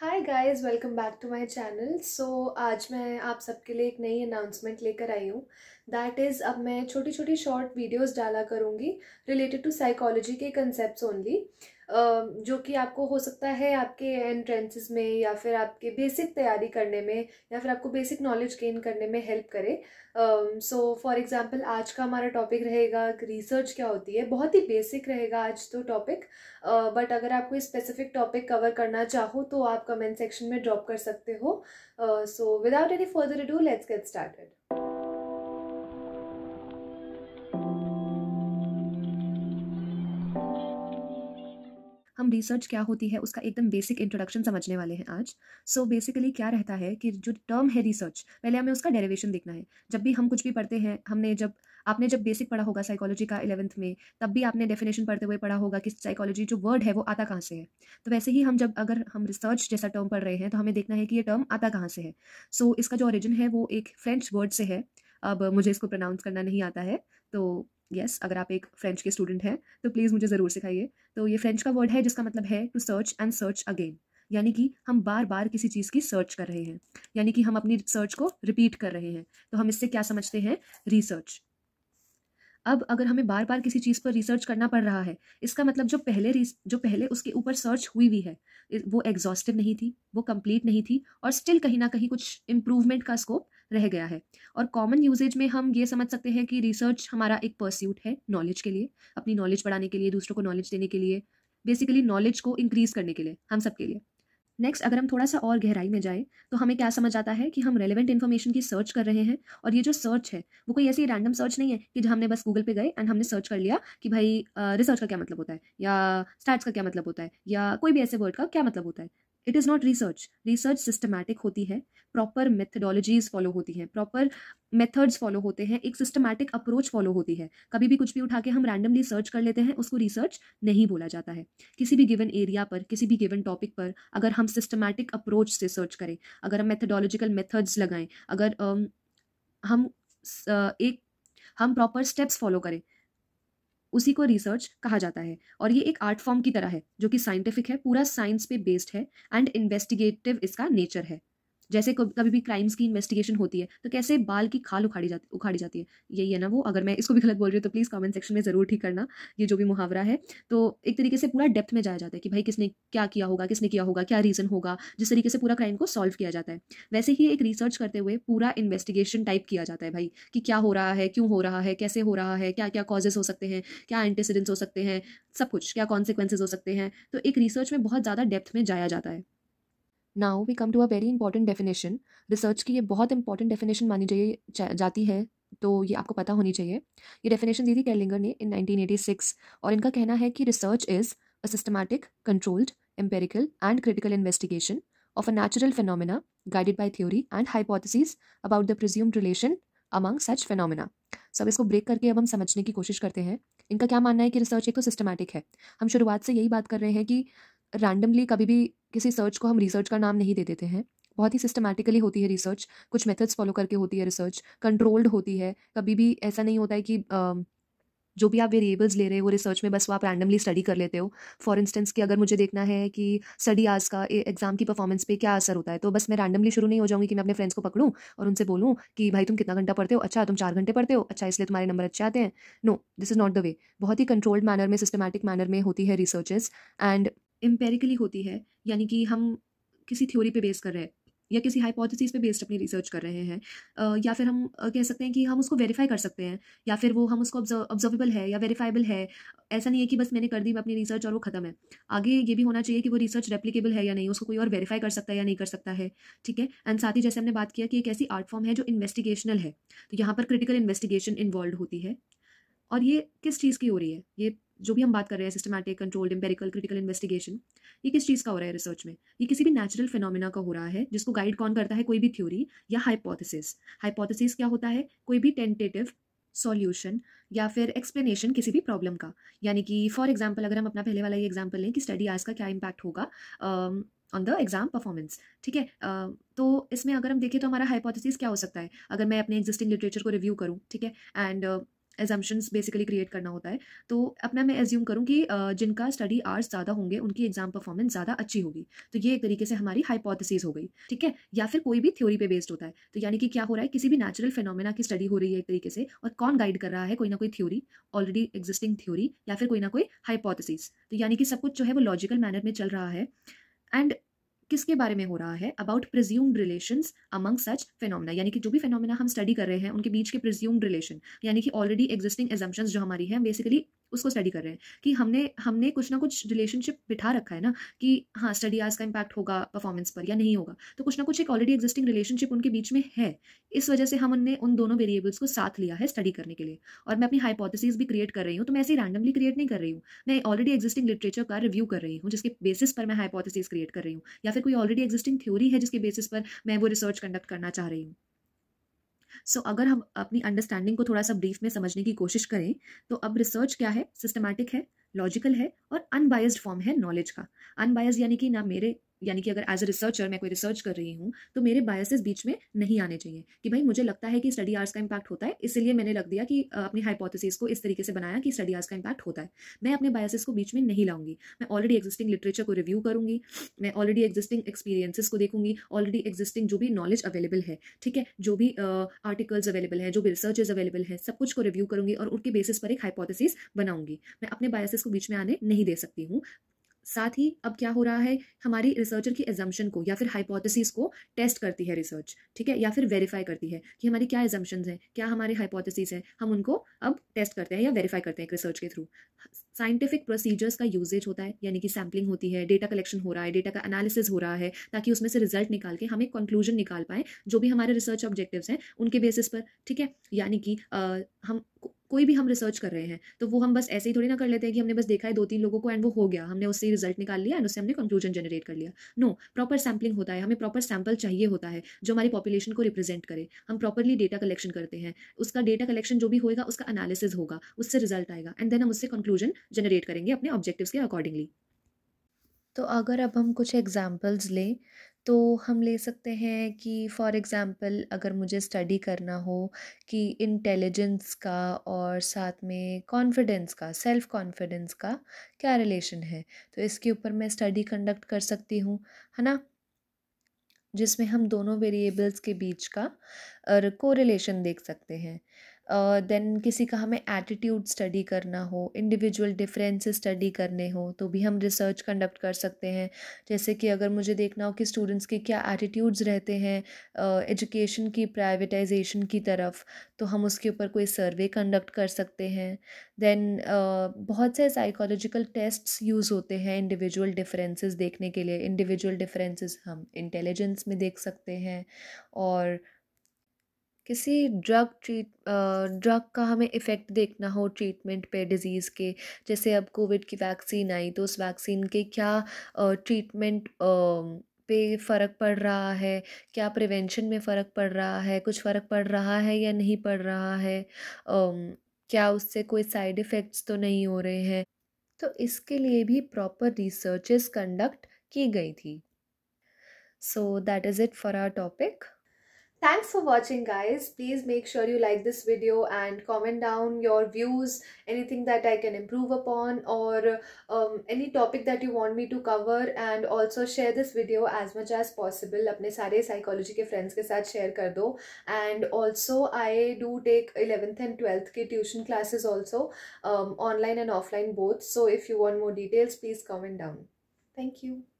Hi guys welcome back to my channel so आज मैं आप सबके लिए एक नई अनाउंसमेंट लेकर आई हूँ दैट इज़ अब मैं छोटी छोटी शॉर्ट वीडियोस डाला करूँगी रिलेटेड टू साइकोलॉजी के कंसेप्ट ओनली जो कि आपको हो सकता है आपके एंट्रेंसेस में या फिर आपके बेसिक तैयारी करने में या फिर आपको बेसिक नॉलेज गेन करने में हेल्प करे सो फॉर एग्ज़ाम्पल आज का हमारा टॉपिक रहेगा रिसर्च क्या होती है बहुत ही बेसिक रहेगा आज तो टॉपिक बट अगर आप कोई स्पेसिफिक टॉपिक कवर करना चाहो तो आप कमेंट सेक्शन में ड्रॉप कर सकते हो so without any further do let's get started हम रिसर्च क्या होती है उसका एकदम बेसिक इंट्रोडक्शन समझने वाले हैं आज सो so बेसिकली क्या रहता है कि जो टर्म है रिसर्च पहले हमें उसका डेरिवेशन देखना है जब भी हम कुछ भी पढ़ते हैं हमने जब आपने जब बेसिक पढ़ा होगा साइकोलॉजी का इलेवंथ में तब भी आपने डेफिनेशन पढ़ते हुए पढ़ा होगा कि साइकोलॉजी जो वर्ड है वो आता कहाँ से है तो वैसे ही हम जब अगर हम रिसर्च जैसा टर्म पढ़ रहे हैं तो हमें देखना है कि ये टर्म आता कहाँ से है सो so, इसका जो ओरिजिन है वो एक फ्रेंच वर्ड से है अब मुझे इसको प्रोनाउंस करना नहीं आता है तो यस yes, अगर आप एक फ्रेंच के स्टूडेंट हैं तो प्लीज़ मुझे ज़रूर सिखाइए तो ये फ्रेंच का वर्ड है जिसका मतलब है to search and search again यानी कि हम बार बार किसी चीज़ की सर्च कर रहे हैं यानी कि हम अपनी सर्च को रिपीट कर रहे हैं तो हम इससे क्या समझते हैं रिसर्च अब अगर हमें बार बार किसी चीज़ पर रिसर्च करना पड़ रहा है इसका मतलब जो पहले जो पहले उसके ऊपर सर्च हुई हुई है वो एग्जॉस्टिव नहीं थी वो कंप्लीट नहीं थी और स्टिल कहीं ना कहीं कुछ इम्प्रूवमेंट का स्कोप रह गया है और कॉमन यूजेज में हम ये समझ सकते हैं कि रिसर्च हमारा एक परस्यूट है नॉलेज के लिए अपनी नॉलेज बढ़ाने के लिए दूसरों को नॉलेज देने के लिए बेसिकली नॉलेज को इंक्रीज करने के लिए हम सबके लिए नेक्स्ट अगर हम थोड़ा सा और गहराई में जाएं तो हमें क्या समझ आता है कि हम रेलेवेंट इन्फॉर्मेशन की सर्च कर रहे हैं और ये जो सर्च है वो कोई ऐसी रैंडम सर्च नहीं है कि जो हमने बस गूगल पे गए एंड हमने सर्च कर लिया कि भाई रिसर्च का क्या मतलब होता है या स्टार्ट का क्या मतलब होता है या कोई भी ऐसे वर्ड का क्या मतलब होता है it is not research research systematic होती है प्रॉपर मेथडोलॉजीज फॉलो होती हैं प्रॉपर मेथड्स फॉलो होते हैं एक सिस्टमैटिक अप्रोच फॉलो होती है कभी भी कुछ भी उठा के हम रैंडमली सर्च कर लेते हैं उसको रिसर्च नहीं बोला जाता है किसी भी गिवन एरिया पर किसी भी गिवन टॉपिक पर अगर हम सिस्टमैटिक अप्रोच से सर्च करें अगर हम मेथडोलॉजिकल मेथड्स लगाएं अगर हम uh, एक हम प्रॉपर स्टेप्स फॉलो करें उसी को रिसर्च कहा जाता है और ये एक आर्ट फॉर्म की तरह है जो कि साइंटिफिक है पूरा साइंस पे बेस्ड है एंड इन्वेस्टिगेटिव इसका नेचर है जैसे कभी भी क्राइम्स की इन्वेस्टिगेशन होती है तो कैसे बाल की खाल उखाड़ी जाती उखाड़ी जाती है यही है ना वो अगर मैं इसको भी गलत बोल रही हूँ तो प्लीज़ कमेंट सेक्शन में ज़रूर ठीक करना ये जो भी मुहावरा है तो एक तरीके से पूरा डेप्थ में जाया जाता है कि भाई किसने क्या किया होगा किसने किया होगा क्या रीज़न होगा जिस तरीके से पूरा क्राइम को सॉल्व किया जाता है वैसे ही एक रिसर्च करते हुए पूरा इन्वेस्टिगेशन टाइप किया जाता है भाई कि क्या हो रहा है क्यों हो रहा है कैसे हो रहा है क्या क्या कॉजेज हो सकते हैं क्या एंटीसीडेंट्स हो सकते हैं सब कुछ क्या कॉन्सिक्वेंसेज हो सकते हैं तो एक रिसर्च में बहुत ज़्यादा डेप्थ में जाया जाता है now we come to a very important definition research की ये बहुत इंपॉर्टेंट डेफिनेशन मानी जाइए जाती है तो ये आपको पता होनी चाहिए ये डेफिनेशन दी थी कैलिंगर ने इन 1986 और इनका कहना है कि research is a systematic controlled empirical and critical investigation of a natural phenomena guided by theory and hypothesis about the presumed relation among such phenomena. सब इसको ब्रेक करके अब हम समझने की कोशिश करते हैं इनका क्या मानना है कि रिसर्च एक तो सिस्टमैटिक है हम शुरुआत से यही बात कर रहे हैं कि रैंडमली कभी भी किसी सर्च को हम रिसर्च का नाम नहीं दे देते हैं बहुत ही सिस्टमेटिकली होती है रिसर्च कुछ मेथड्स फॉलो करके होती है रिसर्च कंट्रोल्ड होती है कभी भी ऐसा नहीं होता है कि जो भी आप वेरिएबल्स ले रहे हो रिसर्च में बस वो आप रैंडमली स्टडी कर लेते हो फॉर इंस्टेंस कि अगर मुझे देखना है कि स्टडी आज का एग्जाम की परफॉर्मेंस पे क्या असर होता है तो बस मैं रैंडमली शुरू नहीं हो जाऊंगी कि मैं अपने फ्रेंड्स को पकड़ूँ और उनसे बोलूँ कि भाई तुम कितना घंटा पढ़ते हो अच्छा तुम चार घंटे पढ़ते हो अच्छा इसलिए तुम्हारे नंबर अच्छे आते हैं no this is not the way बहुत ही कंट्रोल्ड मैनर में सिस्टमैटिक मैनर में होती है रिसर्चेस एंड एम्पेरिकली होती है यानी कि हम किसी थ्योरी पे बेस कर रहे हैं या किसी हाइपोथेसिस पे बेस्ड अपनी रिसर्च कर रहे हैं या फिर हम कह सकते हैं कि हम उसको वेरीफाई कर सकते हैं या फिर वो हम उसको ऑब्जर्वेबल है या वेरीफाइबल है ऐसा नहीं है कि बस मैंने कर दी अपनी रिसर्च और वो खत्म है आगे ये भी होना चाहिए कि वो रिसर्च रेप्लीकेबल है या नहीं उसको कोई और वेरीफाई कर सकता है या नहीं कर सकता है ठीक है एंड साथ ही जैसे हमने बात किया कि एक ऐसी आर्ट फॉर्म है जो इन्वेस्टिगेशनल है तो यहाँ पर क्रिटिकल इन्वेस्टिगेशन इन्वॉल्व होती है और ये किस चीज़ की हो रही है ये जो भी हम बात कर रहे हैं systematic controlled empirical critical investigation ये किस चीज़ का हो रहा है रिसर्च में ये किसी भी नेचुरल फिनोमिना का हो रहा है जिसको गाइड कौन करता है कोई भी थ्योरी या हाइपोथेसिस हाइपोथेसिस क्या होता है कोई भी टेंटेटिव सॉल्यूशन या फिर एक्सप्लेनेशन किसी भी प्रॉब्लम का यानी कि फॉर एग्जाम्पल अगर हम अपना पहले वाला ये एग्जाम्पल लें कि स्टडी आज का क्या इम्पैक्ट होगा ऑन द एग्ज़ाम परफॉर्मेंस ठीक है uh, तो इसमें अगर हम देखें तो हमारा हाइपोथेसिस क्या हो सकता है अगर मैं अपने एग्जिस्टिंग लिटरेचर को रिव्यू करूँ ठीक है and uh, assumptions basically create करना होता है तो अपना मैं एज्यूम करूँ कि जिनका स्टडी आर्स ज़्यादा होंगे उनकी एग्जाम परफॉर्मेंस ज़्यादा अच्छी होगी तो ये एक तरीके से हमारी हाइपोथेसिस हो गई ठीक है या फिर कोई भी थ्योरी पे बेस्ड होता है तो यानी कि क्या हो रहा है किसी भी नेचुरल फिनोमिना की स्टडी हो रही है एक तरीके से और कौन गाइड कर रहा है कोई ना कोई थ्योरी ऑलरेडी एग्जिस्टिंग थ्योरी या फिर कोई ना कोई हाइपोथिस तो यानी कि सब कुछ जो है वो लॉजिकल मैनर में चल रहा है एंड किसके बारे में हो रहा है about presumed relation among such phenomena यानी कि जो भी फेनोमिना हम स्टडी कर रहे हैं उनके बीच के प्रिज्यूम्ड रिलेशन यानी कि ऑलरेडी एग्जिस्टिंग एजम्पन्स जो हमारी हैं बेसिकली उसको स्टडी कर रहे हैं कि हमने हमने कुछ ना कुछ रिलेशनशिप बिठा रखा है ना कि हाँ स्टडी आज का इम्पैक्ट होगा परफॉर्मेंस पर या नहीं होगा तो कुछ ना कुछ एक ऑलरेडी एग्जिस्टिंग रिलेशनशिप उनके बीच में है इस वजह से हमने उन दोनों वेरिएबल्स को साथ लिया है स्टडी करने के लिए और मैं अपनी हाइपोथेसिस भी क्रिएट कर रही हूँ तो मैं ऐसे रैंडमली क्रिएट नहीं कर रही हूँ मैं ऑलरेडी एग्जिस्टिंग लिटरेचर का रिव्यू कर रही हूँ जिसके बेसिस पर मैं हाइपोथेसिस क्रिएट कर रही हूँ या फिर कोई ऑलरेडी एग्जिस्टिंग थ्योरी है जिसके बेसिस पर मैं वो रिसर्च कंडक्ट करना चाह रही हूँ सो so, अगर हम अपनी अंडरस्टैंडिंग को थोड़ा सा ब्रीफ में समझने की कोशिश करें तो अब रिसर्च क्या है सिस्टमैटिक है लॉजिकल है और अनबायस्ड फॉर्म है नॉलेज का अनबायस्ड यानी कि ना मेरे यानी कि अगर एज अ रिसर्चर मैं कोई रिसर्च कर रही हूँ तो मेरे बायसेस बीच में नहीं आने चाहिए कि भाई मुझे लगता है कि स्टडी आर्स का इम्पैक्ट होता है इसलिए मैंने रख दिया कि अपनी हाइपोथेसिस को इस तरीके से बनाया कि स्टडी आर्स का इम्पैक्ट होता है मैं अपने बायसेस को बीच में नहीं लाऊंगी मैं ऑलरेडी एग्जिस्टिंग लिटरेचर को रिव्यू करूंगी मैं ऑलरेडी एग्जिस्टिंग एक्सपीरियंसिस को देखूंगी ऑलरेडी एग्जिस्टिंग जो भी नॉलेज अवेलेबल है ठीक है जो भी आर्टिकल्स अवेलेबल हैं जो भी रिसर्चेज अवेलेबल हैं सब कुछ को रिव्यू करूंगी और उनके बेसिस पर एक हाइपोथेसिस बनाऊंगी मैं अपने बायसेस को बीच में आने नहीं दे सकती हूँ साथ ही अब क्या हो रहा है हमारी रिसर्चर की एजम्पन को या फिर हाइपोथेसिस को टेस्ट करती है रिसर्च ठीक है या फिर वेरीफाई करती है कि हमारी क्या एजम्पन्स हैं क्या हमारे हाइपोथेसिस हैं हम उनको अब टेस्ट करते हैं या वेरीफाई करते हैं रिसर्च के थ्रू साइंटिफिक प्रोसीजर्स का यूजेज होता है यानी कि सैम्पलिंग होती है डेटा कलेक्शन हो रहा है डेटा का एनालिसिस हो रहा है ताकि उसमें से रिजल्ट निकाल के हम एक कंक्लूजन निकाल पाएं जो भी हमारे रिसर्च ऑब्जेक्टिव्स हैं उनके बेसिस पर ठीक है यानी कि हम कोई भी हम रिसर्च कर रहे हैं तो वो हम बस ऐसे ही थोड़ी ना कर लेते हैं कि हमने बस देखा है दो तीन लोगों को एंड वो हो गया हमने उससे रिजल्ट निकाल लिया एंड उससे हमने कंक्लूजन जनरेट कर लिया नो प्रॉपर सैम्पलिंग होता है हमें प्रॉपर सैम्पल चाहिए होता है जो हमारी पॉपुलेशन को रिप्रेजेंट करे हम प्रॉपरली डेटा कलेक्शन करते हैं उसका डेटा कलेक्शन जो भी होगा उसका एनालिसिस होगा उससे रिजल्ट आएगा एंड देन हम उससे कंक्लूजन जनरेट करेंगे अपने ऑब्जेक्टिव के अकॉर्डिंगली तो अगर अब हम कुछ एग्जाम्पल्स लें तो हम ले सकते हैं कि फ़ॉर एग्ज़ाम्पल अगर मुझे स्टडी करना हो कि इंटेलिजेंस का और साथ में कॉन्फिडेंस का सेल्फ़ कॉन्फिडेंस का क्या रिलेशन है तो इसके ऊपर मैं स्टडी कंडक्ट कर सकती हूँ है ना जिसमें हम दोनों वेरिएबल्स के बीच का कोरिलेशन देख सकते हैं देन किसी का हमें एटीट्यूड स्टडी करना हो इंडिविजुअल डिफरेंसेस स्टडी करने हो तो भी हम रिसर्च कंडक्ट कर सकते हैं जैसे कि अगर मुझे देखना हो कि स्टूडेंट्स के क्या एटीट्यूड्स रहते हैं एजुकेशन की प्राइवेटाइजेशन की तरफ तो हम उसके ऊपर कोई सर्वे कंडक्ट कर सकते हैं देन uh, बहुत से साइकोलॉजिकल टेस्ट्स यूज़ होते हैं इंडिविजुअल डिफरेंसेस देखने के लिए इंडिविजुअल डिफरेंसेस हम इंटेलिजेंस में देख सकते हैं और किसी ड्रग ट्रीट ड्रग का हमें इफ़ेक्ट देखना हो ट्रीटमेंट पे डिज़ीज़ के जैसे अब कोविड की वैक्सीन आई तो उस वैक्सीन के क्या ट्रीटमेंट पे फ़र्क पड़ रहा है क्या प्रिवेंशन में फ़र्क पड़ रहा है कुछ फ़र्क पड़ रहा है या नहीं पड़ रहा है क्या उससे कोई साइड इफ़ेक्ट्स तो नहीं हो रहे हैं तो इसके लिए भी प्रॉपर रिसर्चेस कंडक्ट की गई थी so that is it for our topic Thanks for watching guys. Please make sure you like this video and comment down your views, anything that I can improve upon or um, any topic that you want me to cover and also share this video as much as possible. अपने सारे psychology के friends के साथ share कर दो and also I do take 11th and 12th के tuition classes also um, online and offline both. So if you want more details please comment down. Thank you.